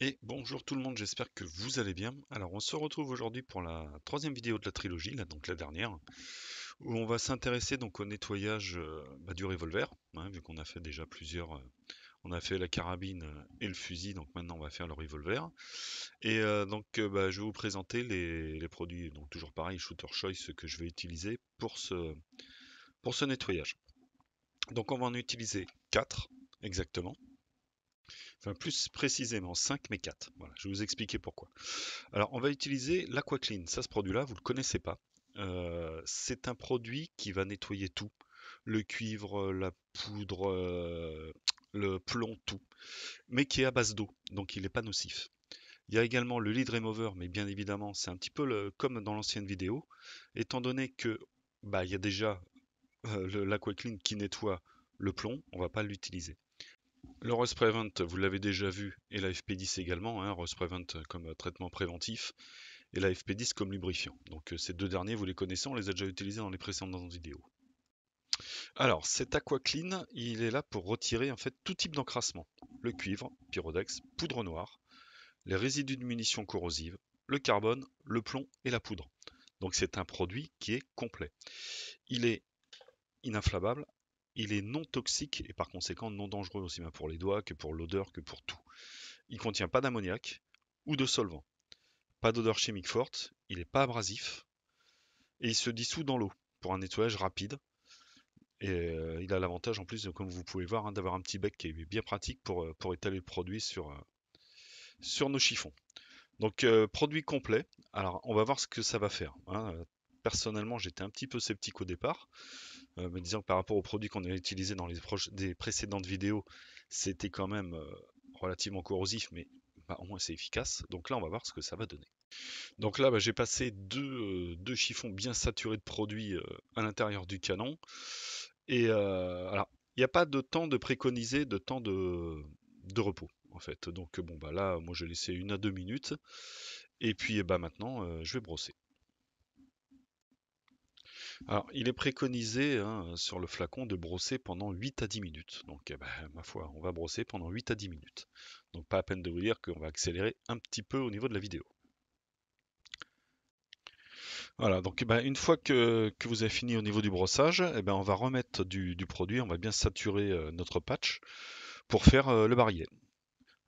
Et bonjour tout le monde, j'espère que vous allez bien. Alors on se retrouve aujourd'hui pour la troisième vidéo de la trilogie, donc la dernière, où on va s'intéresser donc au nettoyage euh, bah, du revolver, hein, vu qu'on a fait déjà plusieurs... Euh, on a fait la carabine euh, et le fusil, donc maintenant on va faire le revolver. Et donc bah, je vais vous présenter les, produits, donc toujours pareil, Shooter Choice, que je vais utiliser pour ce, pour ce nettoyage. Donc on va en utiliser 4 exactement plus précisément 5 mais 4. Voilà, je vais vous expliquer pourquoi. Alors, on va utiliser l'AquaClean. Ça, ce produit-là, vous ne le connaissez pas. Euh, c'est un produit qui va nettoyer tout. Le cuivre, la poudre, euh, le plomb, tout. Mais qui est à base d'eau, donc il n'est pas nocif. Il y a également le lead remover, mais bien évidemment, c'est un petit peu comme dans l'ancienne vidéo, étant donné que bah, il y a déjà euh, l'AquaClean qui nettoie le plomb, on ne va pas l'utiliser. Le Rust Prevent, vous l'avez déjà vu, et la FP10 également, hein, Prevent comme euh, traitement préventif, et la FP10 comme lubrifiant. Donc euh, ces deux derniers, vous les connaissez, on les a déjà utilisés dans les précédentes vidéos. Alors, cet AquaClean, il est là pour retirer en fait tout type d'encrassement. Le cuivre, pyrodex, poudre noire, les résidus de munitions corrosives, le carbone, le plomb et la poudre. Donc c'est un produit qui est complet. Il est ininflammable, il est non toxique et par conséquent non dangereux aussi bien pour les doigts que pour l'odeur que pour tout. Il contient pas d'ammoniac ou de solvant. Pas d'odeur chimique forte, il n'est pas abrasif et il se dissout dans l'eau pour un nettoyage rapide. Et euh, il a l'avantage en plus, comme vous pouvez voir, hein, d'avoir un petit bec qui est bien pratique pour, euh, étaler le produit sur, euh, sur nos chiffons. Donc produit complet. Alors on va voir ce que ça va faire. Hein. Personnellement j'étais un petit peu sceptique au départ. Euh, me disant que par rapport aux produits qu'on a utilisés dans les des précédentes vidéos, c'était quand même euh, relativement corrosif, mais bah, au moins c'est efficace. Donc là, on va voir ce que ça va donner. Donc là, bah, j'ai passé euh, deux, chiffons bien saturés de produits à l'intérieur du canon. Et alors, il n'y a pas de temps de préconiser, de temps de, repos en fait. Donc bon bah là moi j'ai laissé une à deux minutes. Et puis bah, maintenant je vais brosser. Alors, il est préconisé hein, sur le flacon de brosser pendant 8 à 10 minutes. Donc, eh ben, ma foi, on va brosser pendant 8 à 10 minutes. Donc, pas à peine de vous dire qu'on va accélérer un petit peu au niveau de la vidéo. Voilà, donc eh ben, une fois que, vous avez fini au niveau du brossage, eh ben, on va remettre du, produit, on va bien saturer euh, notre patch pour faire euh, le barillet.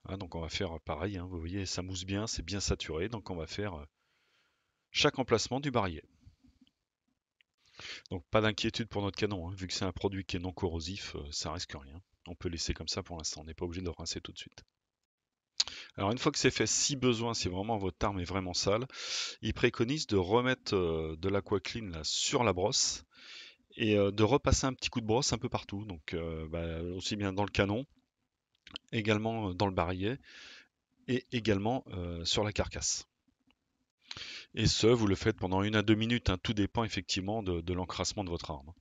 Hein, donc on va faire pareil, hein, vous voyez, ça mousse bien, c'est bien saturé, donc on va faire euh, chaque emplacement du barillet. Donc pas d'inquiétude pour notre canon, hein. vu que c'est un produit qui est non corrosif, ça euh, ça risque rien. On peut laisser comme ça pour l'instant, on n'est pas obligé de le rincer tout de suite. Alors une fois que c'est fait, si besoin, si vraiment votre arme est vraiment sale, il préconise de remettre euh, de l'aquaclean là sur la brosse et euh, de repasser un petit coup de brosse un peu partout, donc bah, aussi bien dans le canon, également dans le barillet et également sur la carcasse. Et ce, vous le faites pendant une à deux minutes. Hein. Tout dépend effectivement de, l'encrassement de votre arme.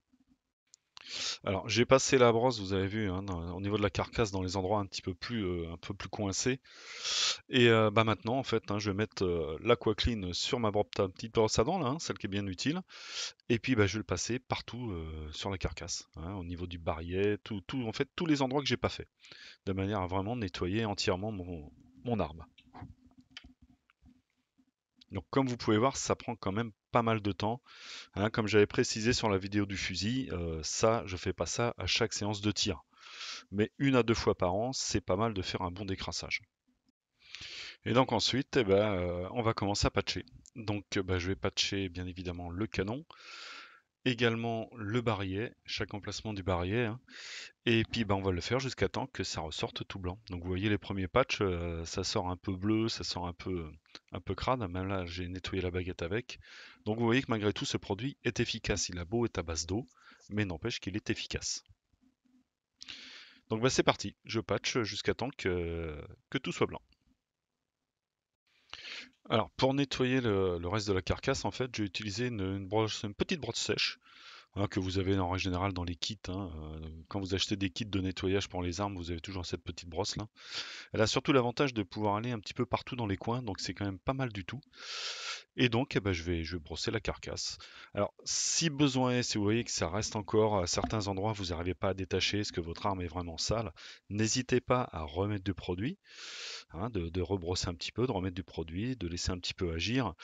Alors j'ai passé la brosse, vous avez vu, hein, au niveau de la carcasse dans les endroits un petit peu plus, euh, un peu plus coincés. Et euh, bah, maintenant en fait, hein, je vais mettre euh, l'Aquaclean sur ma petite brosse à dents là, celle qui est bien utile. Et puis bah, je vais le passer partout sur la carcasse, au niveau du barillet, tout, en fait tous les endroits que j'ai pas fait, de manière à vraiment nettoyer entièrement mon, mon arme. Donc comme vous pouvez voir, ça prend quand même pas mal de temps. Hein. comme j'avais précisé sur la vidéo du fusil, euh, ça, je fais pas ça à chaque séance de tir. Mais une à deux fois par an, c'est pas mal de faire un bon décrassage. Et donc ensuite, eh ben, euh, on va commencer à patcher. Donc euh, bah, je vais patcher bien évidemment le canon, également le barillet, chaque emplacement du barillet. Hein. Et puis bah, on va le faire jusqu'à temps que ça ressorte tout blanc. Donc vous voyez les premiers patchs, ça sort un peu bleu, ça sort un peu un peu crade, même là j'ai nettoyé la baguette avec. Donc vous voyez que malgré tout ce produit est efficace, il a beau être à base d'eau, mais n'empêche qu'il est efficace. Donc bah, c'est parti, je patch jusqu'à temps que, que tout soit blanc. Alors pour nettoyer le, reste de la carcasse en fait j'ai utilisé une, une, une petite brosse sèche Hein, que vous avez en règle générale dans les kits. Hein, euh, quand vous achetez des kits de nettoyage pour les armes, vous avez toujours cette petite brosse là. Elle a surtout l'avantage de pouvoir aller un petit peu partout dans les coins, donc c'est quand même pas mal du tout. Et donc, eh ben, je, vais, je brosser la carcasse. Alors, si besoin est, si vous voyez que ça reste encore à certains endroits, vous n'arrivez pas à détacher, est-ce que votre arme est vraiment sale, n'hésitez pas à remettre du produit, hein, de rebrosser un petit peu, de remettre du produit, de laisser un petit peu agir,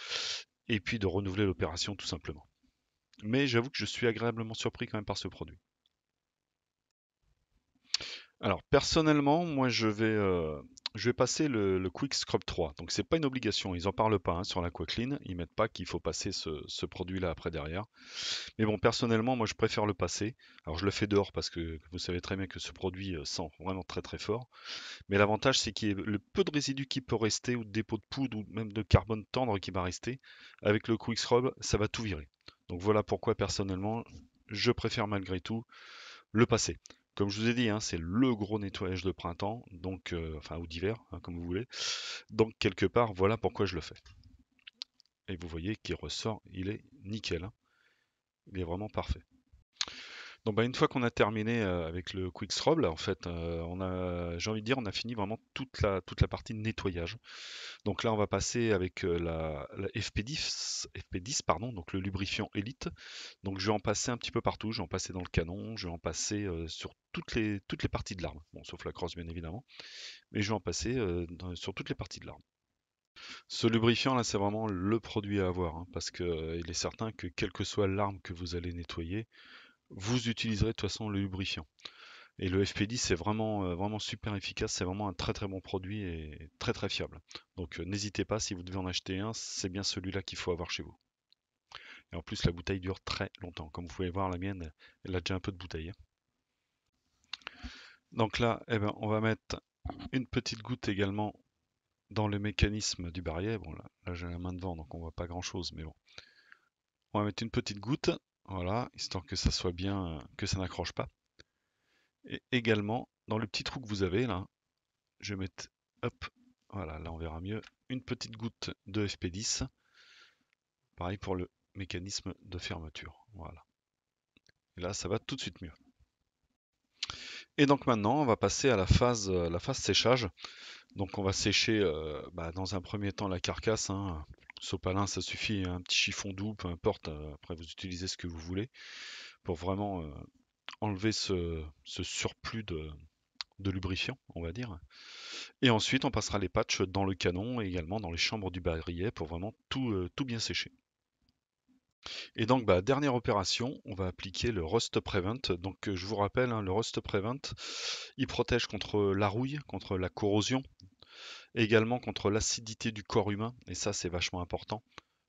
et puis de renouveler l'opération tout simplement mais j'avoue que je suis agréablement surpris quand même par ce produit. Alors personnellement, moi je vais, euh, je vais passer le, Quick Scrub 3. Donc c'est pas une obligation, ils n'en parlent pas hein, sur la Ils ils mettent pas qu'il faut passer ce, produit-là après derrière. Mais bon, personnellement, moi je préfère le passer. Alors je le fais dehors parce que vous savez très bien que ce produit euh, sent vraiment très très fort. Mais l'avantage c'est qu'il y a le peu de résidus qui peut rester ou de dépôts de poudre ou même de carbone tendre qui va rester. Avec le Quick Scrub, ça va tout virer. Donc voilà pourquoi personnellement, je préfère malgré tout le passé. Comme je vous ai dit, hein, c'est le gros nettoyage de printemps, donc euh, enfin ou d'hiver, hein, comme vous voulez. Donc quelque part, voilà pourquoi je le fais. Et vous voyez qu'il ressort, il est nickel. Hein. Il est vraiment parfait. Donc bah, une fois qu'on a terminé euh, avec le quick scrub, en fait, euh, on a, j'ai envie de dire, on a fini vraiment toute la, toute la partie de nettoyage. Donc là, on va passer avec euh, la, FP10, pardon, donc le lubrifiant Elite. Donc je vais en passer un petit peu partout. Je vais en passer dans le canon, je vais en passer sur toutes les, toutes les parties de l'arme. Bon, sauf la crosse bien évidemment, mais je vais en passer sur toutes les parties de l'arme. Ce lubrifiant là c'est vraiment le produit à avoir hein, parce qu'il est certain que quelle que soit l'arme que vous allez nettoyer, vous utiliserez de toute façon le lubrifiant. Et le FP10, c'est vraiment, euh, vraiment super efficace, c'est vraiment un très très bon produit et très très fiable. Donc euh, n'hésitez pas, si vous devez en acheter un, c'est bien celui-là qu'il faut avoir chez vous. Et en plus, la bouteille dure très longtemps. Comme vous pouvez voir, la mienne, elle a déjà un peu de bouteille. Hein. Donc là, eh ben, on va mettre une petite goutte également dans le mécanisme du barrier. Bon, là, j'ai la main devant, donc on voit pas grand-chose, mais bon. On va mettre une petite goutte voilà, histoire que ça soit bien, euh, que ça n'accroche pas. Et également, dans le petit trou que vous avez là, je vais mettre, hop, voilà, là on verra mieux, une petite goutte de FP10. Pareil pour le mécanisme de fermeture. Voilà. Et là, ça va tout de suite mieux. Et donc maintenant, on va passer à la phase, euh, la phase séchage. Donc on va sécher euh, bah, dans un premier temps la carcasse. Hein, Sopalin, ça suffit, hein, un petit chiffon doux, peu importe, euh, après vous utilisez ce que vous voulez, pour vraiment euh, enlever ce, surplus de, lubrifiant, on va dire. Et ensuite, on passera les patchs dans le canon et également dans les chambres du barillet pour vraiment tout, euh, bien sécher. Et donc, bah, dernière opération, on va appliquer le Rust Prevent. Donc, je vous rappelle, hein, le Rust Prevent, il protège contre la rouille, contre la corrosion. Également contre l'acidité du corps humain, et ça c'est vachement important.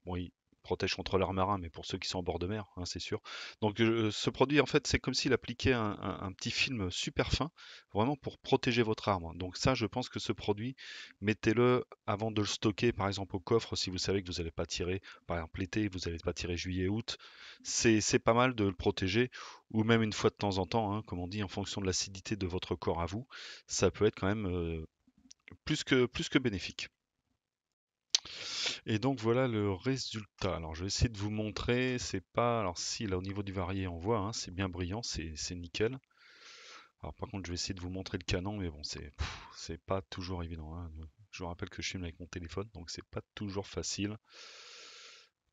Bon, il protège contre l'air marin, mais pour ceux qui sont en bord de mer, hein, c'est sûr. Donc euh, ce produit, en fait, c'est comme s'il appliquait un, petit film super fin, vraiment pour protéger votre arbre. Donc ça, je pense que ce produit, mettez-le avant de le stocker, par exemple au coffre, si vous savez que vous n'allez pas tirer, par exemple l'été, vous n'allez pas tirer juillet-août. C'est pas mal de le protéger, ou même une fois de temps en temps, hein, comme on dit, en fonction de l'acidité de votre corps à vous, ça peut être quand même... Euh, plus que, plus que bénéfique. Et donc voilà le résultat. Alors je vais essayer de vous montrer, c'est pas. Alors si là au niveau du varié on voit, hein, c'est bien brillant, c'est nickel. Alors par contre je vais essayer de vous montrer le canon, mais bon c'est c'est pas toujours évident. Hein. Je vous rappelle que je filme avec mon téléphone, donc c'est pas toujours facile.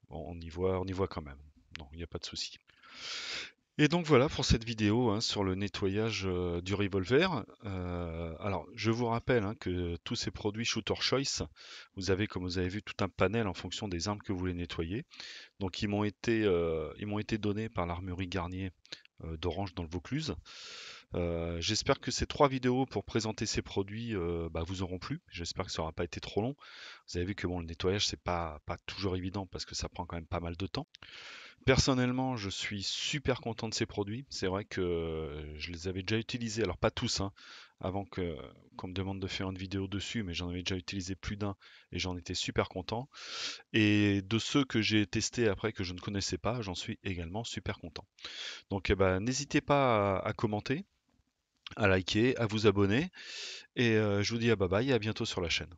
Bon, on y voit, on y voit quand même. Non, il n'y a pas de souci. Et donc voilà pour cette vidéo hein, sur le nettoyage euh, du revolver. Euh, alors je vous rappelle hein, que tous ces produits Shooter Choice, vous avez comme vous avez vu tout un panel en fonction des armes que vous voulez nettoyer. Donc ils m'ont été, euh, été donnés par l'armurerie Garnier d'Orange dans le Vaucluse. j'espère que ces trois vidéos pour présenter ces produits bah, vous auront plu. J'espère que ça n'aura pas été trop long. Vous avez vu que bon, le nettoyage, c'est pas, pas toujours évident parce que ça prend quand même pas mal de temps. Personnellement, je suis super content de ces produits. C'est vrai que euh, je les avais déjà utilisés, alors pas tous, hein, avant qu'on me demande de faire une vidéo dessus, mais j'en avais déjà utilisé plus d'un et j'en étais super content. Et de ceux que j'ai testés après que je ne connaissais pas, j'en suis également super content. Donc eh ben, n'hésitez pas à, commenter, à liker, à vous abonner. Et euh, je vous dis à bye bye et à bientôt sur la chaîne.